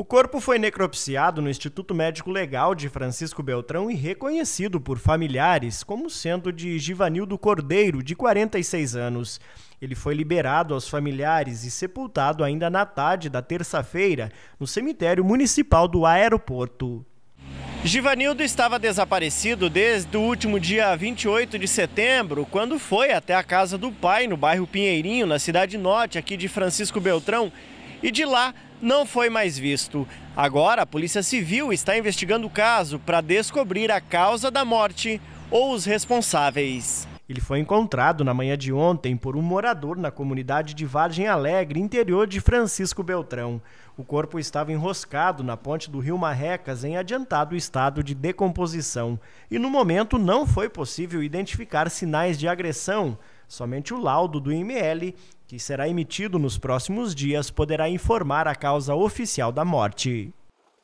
O corpo foi necropsiado no Instituto Médico Legal de Francisco Beltrão e reconhecido por familiares como sendo de Givanildo Cordeiro, de 46 anos. Ele foi liberado aos familiares e sepultado ainda na tarde da terça-feira no cemitério municipal do aeroporto. Givanildo estava desaparecido desde o último dia 28 de setembro, quando foi até a casa do pai no bairro Pinheirinho, na cidade norte aqui de Francisco Beltrão, e de lá não foi mais visto. Agora, a Polícia Civil está investigando o caso para descobrir a causa da morte ou os responsáveis. Ele foi encontrado na manhã de ontem por um morador na comunidade de Vargem Alegre, interior de Francisco Beltrão. O corpo estava enroscado na ponte do rio Marrecas em adiantado estado de decomposição e no momento não foi possível identificar sinais de agressão, Somente o laudo do IML, que será emitido nos próximos dias, poderá informar a causa oficial da morte.